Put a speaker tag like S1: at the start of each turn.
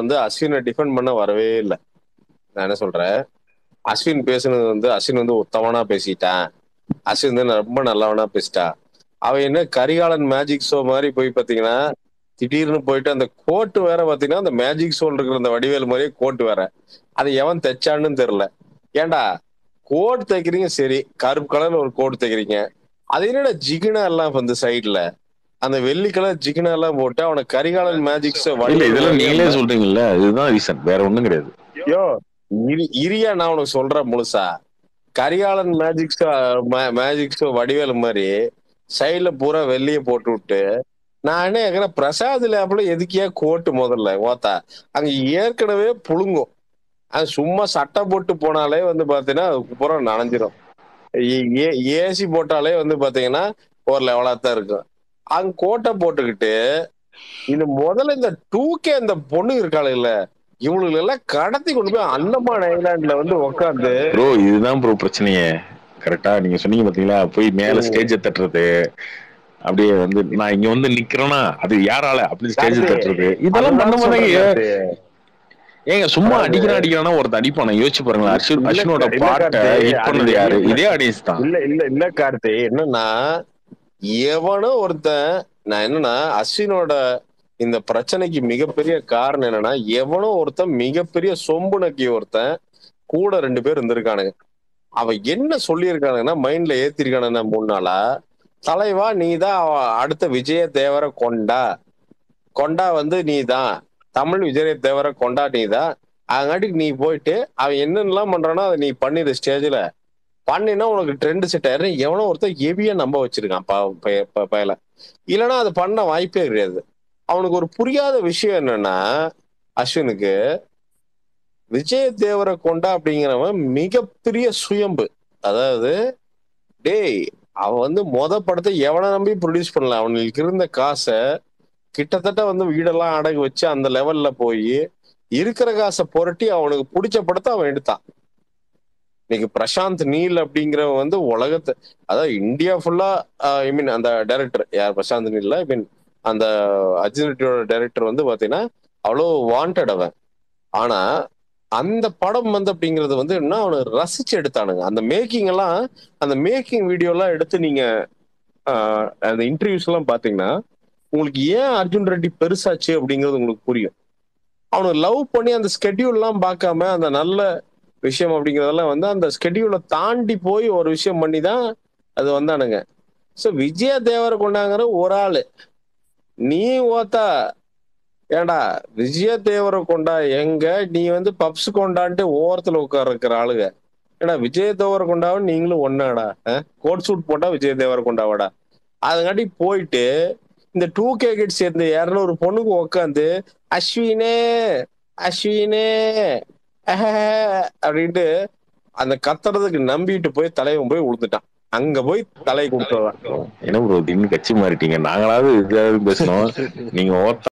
S1: வந்து அஸ்வினை டிஃபெண்ட் பண்ண வரவே இல்லை நான் என்ன சொல்றேன் அஸ்வின் பேசுனது வந்து அஸ்வின் வந்து உத்தமனா பேசிட்டான் அஸ்வின் வந்து ரொம்ப நல்லவனா பேசிட்டான் அவன் என்ன கரிகாலன் மேஜிக் ஷோ மாதிரி போய் பாத்தீங்கன்னா திடீர்னு போயிட்டு அந்த கோட்டு வேற பாத்தீங்கன்னா அந்த மேஜிக் ஷோல் இருக்கிற அந்த வடிவேல் மாதிரியே கோட்டு வேற அது எவன் தைச்சான்னு தெரியல ஏண்டா கோட் தைக்கிறீங்க சரி கருப்பு கலர்ல ஒரு கோட் தைக்கிறீங்க அது என்னடா ஜிகினா எல்லாம் வந்து சைட்ல அந்த வெள்ளி கலர் சிக்கன் எல்லாம் போட்டு அவன கரிகாலன் மேஜிக்ஸ் இதெல்லாம் நீங்களே சொல்றீங்கல்ல இதுதான் ரீசன் வேற ஒண்ணும் கிடையாது யோ இரியா நான் உனக்கு சொல்றேன் முழுசா கரிகாலன் மேஜிக்ஸ் மேஜிக்ஸ் வடிவேல் மாதிரி சைடுல பூரா வெள்ளிய போட்டு விட்டு நானே எங்க பிரசாத் லேப்ல எதுக்கியா கோட்டு முதல்ல ஓத்தா அங்க ஏற்கனவே புழுங்கும் அது சும்மா சட்டை போட்டு போனாலே வந்து பாத்தீங்கன்னா அதுக்கு பூரா நனைஞ்சிரும் ஏசி போட்டாலே வந்து பாத்தீங்கன்னா ஒரு லெவலா தான் இருக்கும் அங்க கோட்டை போட்டுக்கிட்டு இது முதல்ல இந்த டூ கே அந்த பொண்ணு இல்ல இவங்களுக்கு எல்லாம் கடத்தி கொண்டு போய் அந்தமான ஐலாண்ட்ல வந்து உட்காந்து ப்ரோ இதுதான் ப்ரோ பிரச்சனையே கரெக்டா நீங்க சொன்னீங்க பாத்தீங்களா போய் மேல ஸ்டேஜ் தட்டுறது அப்படியே வந்து நான் இங்க வந்து நிக்கிறேன்னா அது யாரால அப்படி ஸ்டேஜ் தட்டுறது இதெல்லாம் பண்ண ஏங்க சும்மா அடிக்கிறான் அடிக்கிறானா ஒருத்த அடிப்பான யோசிச்சு பாருங்களா அர்ஷன் அர்ஷனோட பாட்டை ஹிட் பண்ணது யாரு இதே ஆடியன்ஸ் தான் இல்ல இல்ல இல்ல கார்த்தி என்னன்னா எவனோ ஒருத்தன் நான் என்னன்னா அஸ்வினோட இந்த பிரச்சனைக்கு மிகப்பெரிய காரணம் என்னன்னா எவனோ ஒருத்தன் மிகப்பெரிய சொம்பு நக்கி ஒருத்தன் கூட ரெண்டு பேர் இருந்திருக்கானுங்க அவன் என்ன சொல்லியிருக்கானுங்கன்னா மைண்ட்ல ஏத்திருக்கான மூணு தலைவா நீ தான் அடுத்த விஜய தேவர கொண்டா கொண்டா வந்து நீ தான் தமிழ் விஜய தேவர கொண்டா நீ தான் அதங்காட்டி நீ போயிட்டு அவன் என்னென்னலாம் பண்றானோ அதை நீ பண்ணிடு ஸ்டேஜில் பண்ணினா உனக்கு ட்ரெண்ட் செட் ஆயிரும் எவனோ ஒருத்தர் ஹெவியா நம்ப வச்சிருக்கான் பயல இல்லைன்னா அது பண்ண வாய்ப்பே கிடையாது அவனுக்கு ஒரு புரியாத விஷயம் என்னன்னா அஸ்வினுக்கு விஜய தேவரை கொண்டா அப்படிங்கிறவன் மிகப்பெரிய சுயம்பு அதாவது டேய் அவன் வந்து மொத படத்தை எவனை நம்பி ப்ரொடியூஸ் பண்ணல அவனுக்கு இருந்த காசை கிட்டத்தட்ட வந்து வீடெல்லாம் அடகு வச்சு அந்த லெவல்ல போய் இருக்கிற காசை புரட்டி அவனுக்கு பிடிச்ச படத்தை அவன் எடுத்தான் இன்னைக்கு பிரசாந்த் நீல் அப்படிங்கிறவன் வந்து உலகத்தை அதாவது இந்தியா ஃபுல்லா ஐ மீன் அந்த டைரக்டர் யார் பிரசாந்த் நீல்ல ஐ மீன் அந்த ரெட்டியோட டைரக்டர் வந்து பாத்தீங்கன்னா அவ்வளோ வாண்டட் அவன் ஆனா அந்த படம் வந்து அப்படிங்கிறது வந்து என்ன அவனு ரசிச்சு எடுத்தானுங்க அந்த மேக்கிங் எல்லாம் அந்த மேக்கிங் வீடியோ எல்லாம் எடுத்து நீங்க அந்த இன்டர்வியூஸ் எல்லாம் பாத்தீங்கன்னா உங்களுக்கு ஏன் அர்ஜுன் ரெட்டி பெருசாச்சு அப்படிங்கிறது உங்களுக்கு புரியும் அவனை லவ் பண்ணி அந்த எல்லாம் பார்க்காம அந்த நல்ல விஷயம் அப்படிங்கிறதெல்லாம் வந்து அந்த ஸ்கெடியூலை தாண்டி போய் ஒரு விஷயம் பண்ணி தான் அது வந்தானுங்க ஸோ விஜய தேவர கொண்டாங்கிற ஒரு ஆள் நீ ஓத்தா ஏண்டா விஜய தேவரை கொண்டா எங்க நீ வந்து பப்ஸ் கொண்டான்ட்டு ஓரத்தில் உட்கார இருக்கிற ஆளுங்க ஏன்னா விஜய தேவர கொண்டாவும் நீங்களும் ஒன்னாடா கோட் சூட் போட்டா விஜய தேவர கொண்டாவாடா அதுங்காட்டி போயிட்டு இந்த டூ கே கிட் சேர்ந்து இரநூறு பொண்ணுக்கு உட்காந்து அஸ்வினே அஸ்வினே அப்படின்ட்டு அந்த கத்துறதுக்கு நம்பிட்டு போய் தலைவன் போய் உழுந்துட்டான் அங்க போய் தலை கொடுத்ததான் என்ன ப்ரோ திடீர்னு கட்சி மாறிட்டீங்க நாங்களாவது பேசணும் நீங்க ஓத்த